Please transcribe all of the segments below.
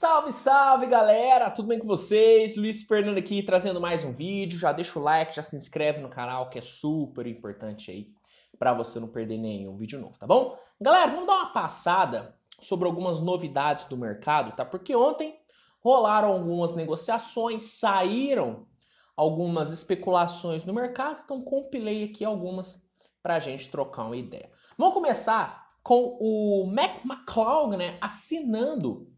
Salve, salve galera, tudo bem com vocês? Luiz Fernando aqui trazendo mais um vídeo. Já deixa o like, já se inscreve no canal que é super importante aí para você não perder nenhum vídeo novo, tá bom? Galera, vamos dar uma passada sobre algumas novidades do mercado, tá? Porque ontem rolaram algumas negociações, saíram algumas especulações no mercado, então compilei aqui algumas para a gente trocar uma ideia. Vamos começar com o Mac McCloud, né, assinando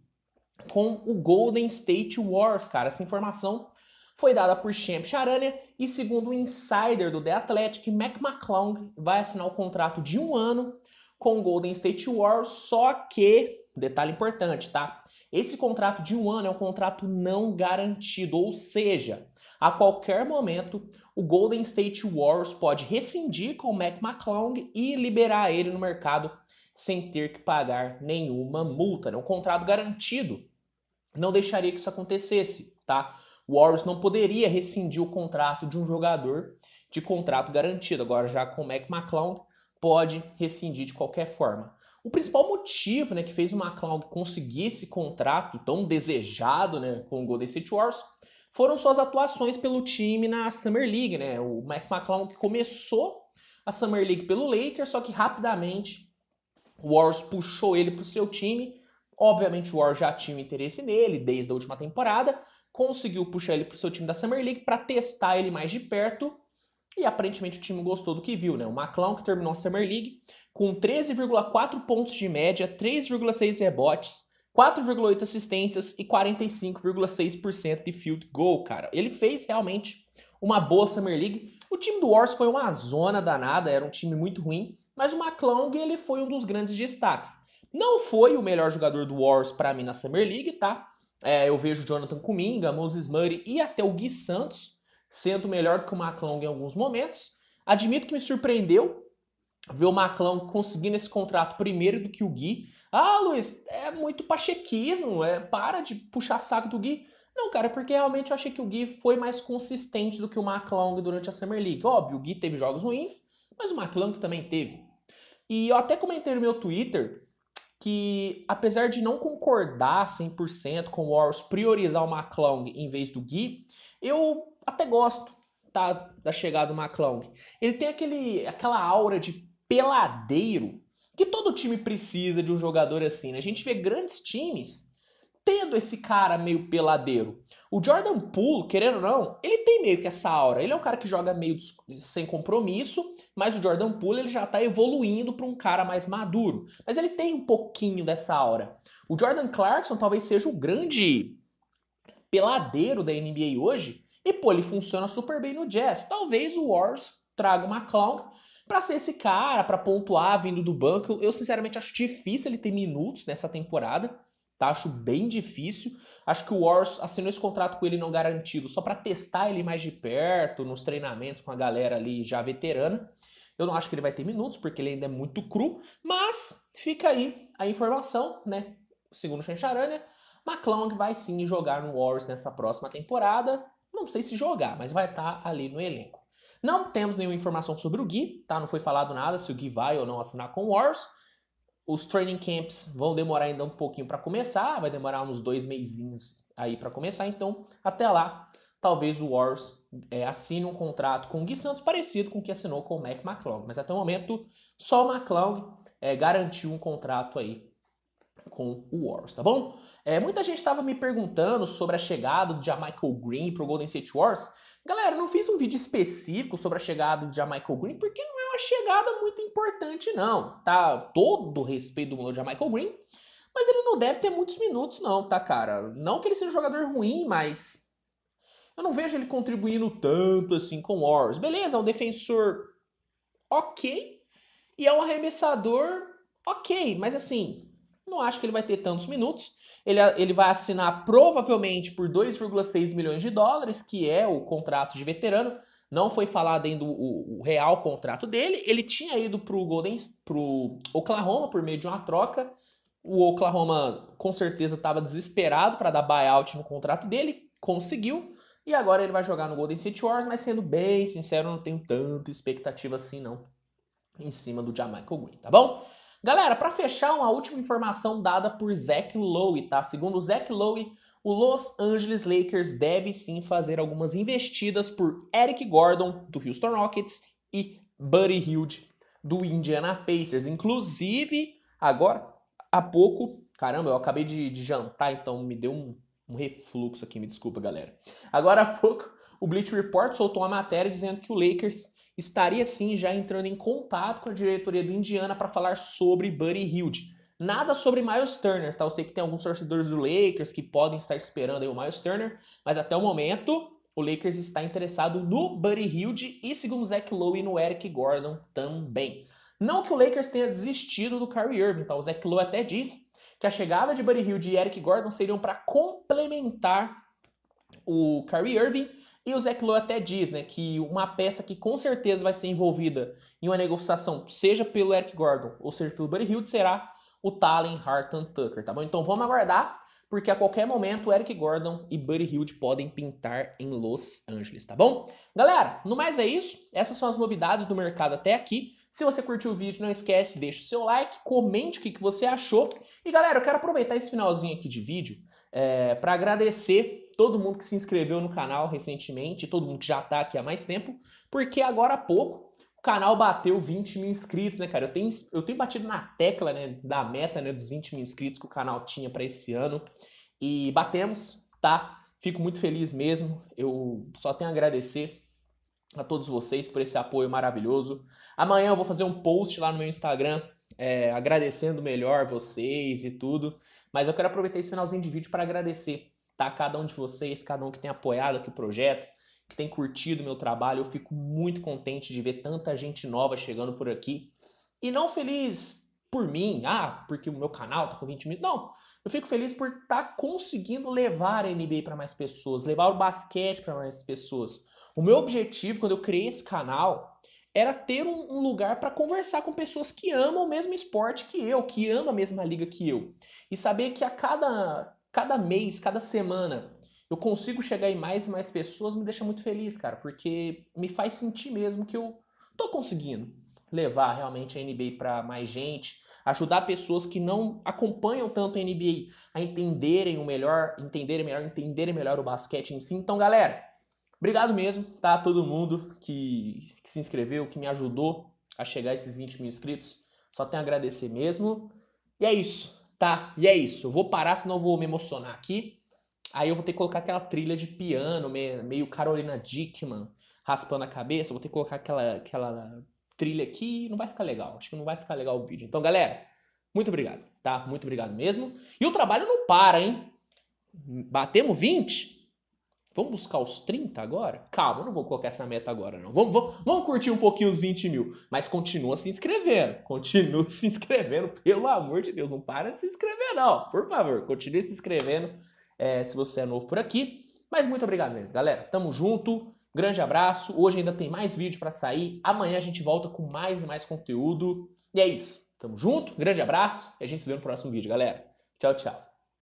com o Golden State Wars, cara. Essa informação foi dada por Champ Charania e, segundo o insider do The Athletic, Mac McClung vai assinar o um contrato de um ano com o Golden State Warriors, só que, detalhe importante, tá? Esse contrato de um ano é um contrato não garantido, ou seja, a qualquer momento o Golden State Warriors pode rescindir com o Mac McClung e liberar ele no mercado sem ter que pagar nenhuma multa. É né? um contrato garantido não deixaria que isso acontecesse, tá? O Warriors não poderia rescindir o contrato de um jogador de contrato garantido. Agora já com o Mac McCloud pode rescindir de qualquer forma. O principal motivo né, que fez o McCloud conseguir esse contrato tão desejado né, com o Golden State Warriors foram suas atuações pelo time na Summer League. Né? O Mac McCloud começou a Summer League pelo Lakers, só que rapidamente o Warriors puxou ele para o seu time Obviamente o War já tinha interesse nele desde a última temporada, conseguiu puxar ele para o seu time da Summer League para testar ele mais de perto e aparentemente o time gostou do que viu, né? O McClown que terminou a Summer League com 13,4 pontos de média, 3,6 rebotes, 4,8 assistências e 45,6% de field goal, cara. Ele fez realmente uma boa Summer League. O time do Wars foi uma zona danada, era um time muito ruim, mas o McClung ele foi um dos grandes destaques. Não foi o melhor jogador do Wars para mim na Summer League, tá? É, eu vejo Jonathan Kuminga, Moses Murray e até o Gui Santos sendo melhor do que o McClung em alguns momentos. Admito que me surpreendeu ver o McClung conseguindo esse contrato primeiro do que o Gui. Ah, Luiz, é muito pachequismo, é, para de puxar saco do Gui. Não, cara, é porque realmente eu achei que o Gui foi mais consistente do que o McClung durante a Summer League. Óbvio, o Gui teve jogos ruins, mas o McClung também teve. E eu até comentei no meu Twitter que, apesar de não concordar 100% com o Warriors priorizar o McClung em vez do Gui, eu até gosto tá, da chegada do McClung. Ele tem aquele, aquela aura de peladeiro que todo time precisa de um jogador assim. Né? A gente vê grandes times tendo esse cara meio peladeiro. O Jordan Poole, querendo ou não, ele tem meio que essa aura. Ele é um cara que joga meio sem compromisso, mas o Jordan Poole ele já está evoluindo para um cara mais maduro. Mas ele tem um pouquinho dessa aura. O Jordan Clarkson talvez seja o grande peladeiro da NBA hoje. E, pô, ele funciona super bem no Jazz. Talvez o Wars traga uma clown para ser esse cara, para pontuar vindo do banco. Eu, sinceramente, acho difícil ele ter minutos nessa temporada. Tá? Acho bem difícil. Acho que o Warriors assinou esse contrato com ele não garantido só para testar ele mais de perto nos treinamentos com a galera ali já veterana. Eu não acho que ele vai ter minutos porque ele ainda é muito cru, mas fica aí a informação, né? Segundo o Chancharanha, McClung vai sim jogar no Warriors nessa próxima temporada. Não sei se jogar, mas vai estar tá ali no elenco. Não temos nenhuma informação sobre o Gui, tá? Não foi falado nada se o Gui vai ou não assinar com o Warriors. Os training camps vão demorar ainda um pouquinho para começar, vai demorar uns dois meizinhos aí para começar. Então, até lá, talvez o Wars é, assine um contrato com o Gui Santos parecido com o que assinou com o Mac McClung. Mas até o momento, só o McClung é, garantiu um contrato aí com o Wars, tá bom? É, muita gente estava me perguntando sobre a chegada de Michael Green para o Golden State Wars. Galera, não fiz um vídeo específico sobre a chegada de Michael Green, porque não é uma chegada muito importante, não. Tá todo o respeito do Michael Green, mas ele não deve ter muitos minutos, não, tá, cara? Não que ele seja um jogador ruim, mas eu não vejo ele contribuindo tanto assim com o Warriors. Beleza, é um defensor ok e é um arremessador ok, mas assim, não acho que ele vai ter tantos minutos. Ele, ele vai assinar provavelmente por 2,6 milhões de dólares, que é o contrato de veterano. Não foi falado ainda o, o real contrato dele. Ele tinha ido para o Golden, pro Oklahoma por meio de uma troca. O Oklahoma com certeza estava desesperado para dar buyout no contrato dele, conseguiu. E agora ele vai jogar no Golden State Warriors, mas sendo bem sincero, não tenho tanta expectativa assim não em cima do Jamaica Green, tá bom? Galera, para fechar, uma última informação dada por Zach Lowe, tá? Segundo Zach Lowe, o Los Angeles Lakers deve sim fazer algumas investidas por Eric Gordon, do Houston Rockets, e Buddy Hilde, do Indiana Pacers. Inclusive, agora, há pouco, caramba, eu acabei de, de jantar, então me deu um, um refluxo aqui, me desculpa, galera. Agora há pouco, o Bleach Report soltou uma matéria dizendo que o Lakers estaria sim já entrando em contato com a diretoria do Indiana para falar sobre Buddy Hilde. Nada sobre Miles Turner, tá? Eu sei que tem alguns torcedores do Lakers que podem estar esperando aí o Miles Turner, mas até o momento o Lakers está interessado no Buddy Hilde e, segundo Zach Lowe, no Eric Gordon também. Não que o Lakers tenha desistido do Kyrie Irving, tá? O Zach Lowe até diz que a chegada de Buddy Hilde e Eric Gordon seriam para complementar o Kyrie Irving e o Zac Lowe até diz né, que uma peça que com certeza vai ser envolvida em uma negociação, seja pelo Eric Gordon ou seja pelo Buddy Hilde, será o Talen Harton Tucker, tá bom? Então vamos aguardar, porque a qualquer momento Eric Gordon e Buddy Hilde podem pintar em Los Angeles, tá bom? Galera, no mais é isso. Essas são as novidades do mercado até aqui. Se você curtiu o vídeo, não esquece, deixa o seu like, comente o que, que você achou. E galera, eu quero aproveitar esse finalzinho aqui de vídeo é, eh, para agradecer todo mundo que se inscreveu no canal recentemente, todo mundo que já está aqui há mais tempo, porque agora há pouco o canal bateu 20 mil inscritos, né, cara? Eu tenho, eu tenho batido na tecla né, da meta né, dos 20 mil inscritos que o canal tinha para esse ano e batemos, tá? Fico muito feliz mesmo. Eu só tenho a agradecer a todos vocês por esse apoio maravilhoso. Amanhã eu vou fazer um post lá no meu Instagram é, agradecendo melhor vocês e tudo. Mas eu quero aproveitar esse finalzinho de vídeo para agradecer tá? Cada um de vocês, cada um que tem apoiado aqui o projeto, que tem curtido o meu trabalho, eu fico muito contente de ver tanta gente nova chegando por aqui. E não feliz por mim, ah, porque o meu canal tá com 20 mil. Não, eu fico feliz por estar tá conseguindo levar a NBA para mais pessoas, levar o basquete para mais pessoas. O meu objetivo quando eu criei esse canal era ter um, um lugar para conversar com pessoas que amam o mesmo esporte que eu, que amam a mesma liga que eu. E saber que a cada cada mês, cada semana, eu consigo chegar em mais e mais pessoas, me deixa muito feliz, cara, porque me faz sentir mesmo que eu tô conseguindo levar realmente a NBA para mais gente, ajudar pessoas que não acompanham tanto a NBA a entenderem o melhor, entenderem melhor, entenderem melhor o basquete em si. Então, galera, obrigado mesmo, tá? Todo mundo que, que se inscreveu, que me ajudou a chegar a esses 20 mil inscritos. Só tenho a agradecer mesmo. E é isso. Tá, e é isso. Eu vou parar, senão eu vou me emocionar aqui. Aí eu vou ter que colocar aquela trilha de piano, meio Carolina Dickman, raspando a cabeça. vou ter que colocar aquela, aquela trilha aqui não vai ficar legal. Acho que não vai ficar legal o vídeo. Então, galera, muito obrigado, tá? Muito obrigado mesmo. E o trabalho não para, hein? Batemos 20? Vamos buscar os 30 agora? Calma, não vou colocar essa meta agora, não. Vamos, vamos, vamos curtir um pouquinho os 20 mil. Mas continua se inscrevendo. Continua se inscrevendo, pelo amor de Deus. Não para de se inscrever, não. Por favor, continue se inscrevendo é, se você é novo por aqui. Mas muito obrigado mesmo, galera. Tamo junto. Grande abraço. Hoje ainda tem mais vídeo para sair. Amanhã a gente volta com mais e mais conteúdo. E é isso. Tamo junto. Grande abraço. E a gente se vê no próximo vídeo, galera. Tchau, tchau.